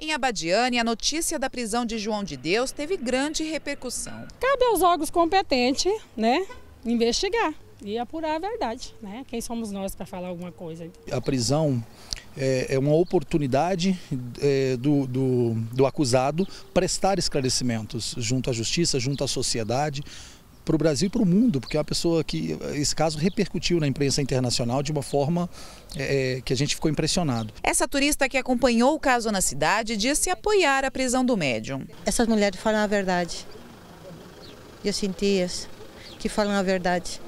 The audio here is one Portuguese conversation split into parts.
Em Abadiane, a notícia da prisão de João de Deus teve grande repercussão. Cabe aos órgãos competentes, né, investigar e apurar a verdade, né? Quem somos nós para falar alguma coisa? A prisão é, é, uma oportunidade é, do, do, do acusado prestar esclarecimentos junto à justiça, junto à sociedade, para o Brasil e para o mundo, porque é uma pessoa que esse caso repercutiu na imprensa internacional de uma forma é, é que a gente ficou impressionado. Essa turista que acompanhou o caso na cidade disse apoiar a prisão do médium. Essas mulheres falam a verdade. Eu senti isso, que falam a verdade.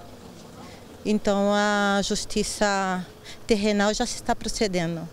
Então a justiça terrenal já se está procedendo.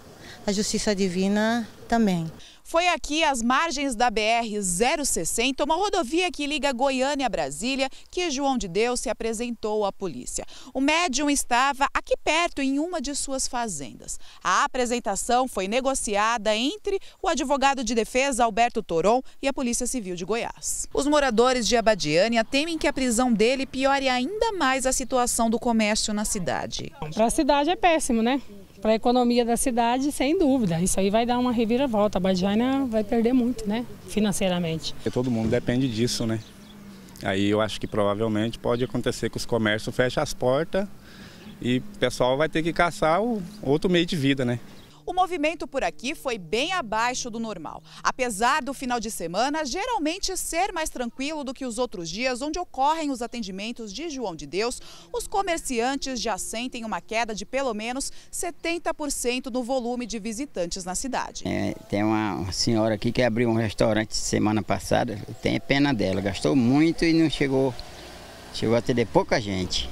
A justiça divina também. Foi aqui, às margens da BR-060, uma rodovia que liga Goiânia a Brasília, que João de Deus se apresentou à polícia. O médium estava aqui perto, em uma de suas fazendas. A apresentação foi negociada entre o advogado de defesa Alberto Toron e a Polícia Civil de Goiás. Os moradores de Abadiânia temem que a prisão dele piore ainda mais a situação do comércio na cidade. Para a cidade é péssimo, né? para a economia da cidade, sem dúvida. Isso aí vai dar uma reviravolta. A Badiana né, vai perder muito, né? Financeiramente. Todo mundo depende disso, né? Aí eu acho que provavelmente pode acontecer que os comércios fechem as portas e o pessoal vai ter que caçar o outro meio de vida, né? O movimento por aqui foi bem abaixo do normal. Apesar do final de semana geralmente ser mais tranquilo do que os outros dias onde ocorrem os atendimentos de João de Deus, os comerciantes já sentem uma queda de pelo menos 70% no volume de visitantes na cidade. É, tem uma senhora aqui que abriu um restaurante semana passada, tem pena dela, gastou muito e não chegou, chegou a atender pouca gente.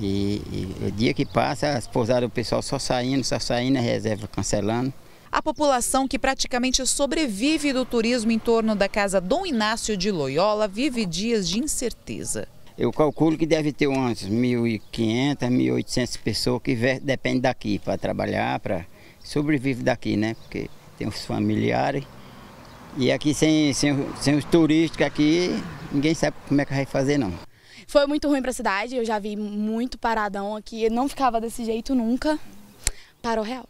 E, e o dia que passa, as pousadas, o pessoal só saindo, só saindo, a reserva cancelando. A população que praticamente sobrevive do turismo em torno da casa Dom Inácio de Loyola vive dias de incerteza. Eu calculo que deve ter uns 1.500, 1.800 pessoas que dependem daqui para trabalhar, para sobreviver daqui, né? Porque tem os familiares. E aqui sem, sem, sem os turísticos aqui, ninguém sabe como é que vai fazer não. Foi muito ruim para a cidade, eu já vi muito paradão aqui, não ficava desse jeito nunca. Parou real.